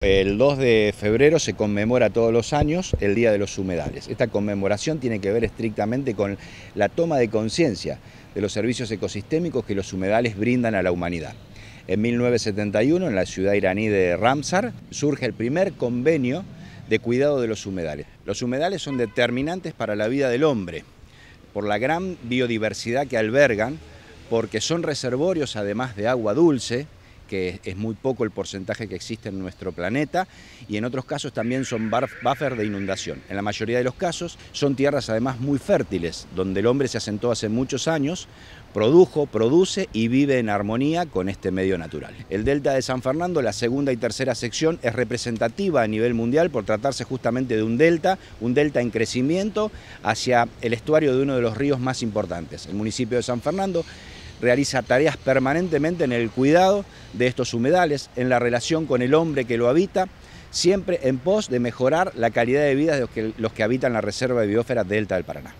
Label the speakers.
Speaker 1: El 2 de febrero se
Speaker 2: conmemora todos los años el Día de los Humedales. Esta conmemoración tiene que ver estrictamente con la toma de conciencia de los servicios ecosistémicos que los humedales brindan a la humanidad. En 1971, en la ciudad iraní de Ramsar, surge el primer convenio de cuidado de los humedales. Los humedales son determinantes para la vida del hombre, por la gran biodiversidad que albergan, porque son reservorios además de agua dulce, que es muy poco el porcentaje que existe en nuestro planeta, y en otros casos también son buffer de inundación. En la mayoría de los casos son tierras además muy fértiles, donde el hombre se asentó hace muchos años, produjo, produce y vive en armonía con este medio natural. El Delta de San Fernando, la segunda y tercera sección, es representativa a nivel mundial por tratarse justamente de un delta, un delta en crecimiento hacia el estuario de uno de los ríos más importantes, el municipio de San Fernando realiza tareas permanentemente en el cuidado de estos humedales, en la relación con el hombre que lo habita, siempre en pos de mejorar la calidad de vida de los que, habitan la Reserva de biósfera Delta del Paraná.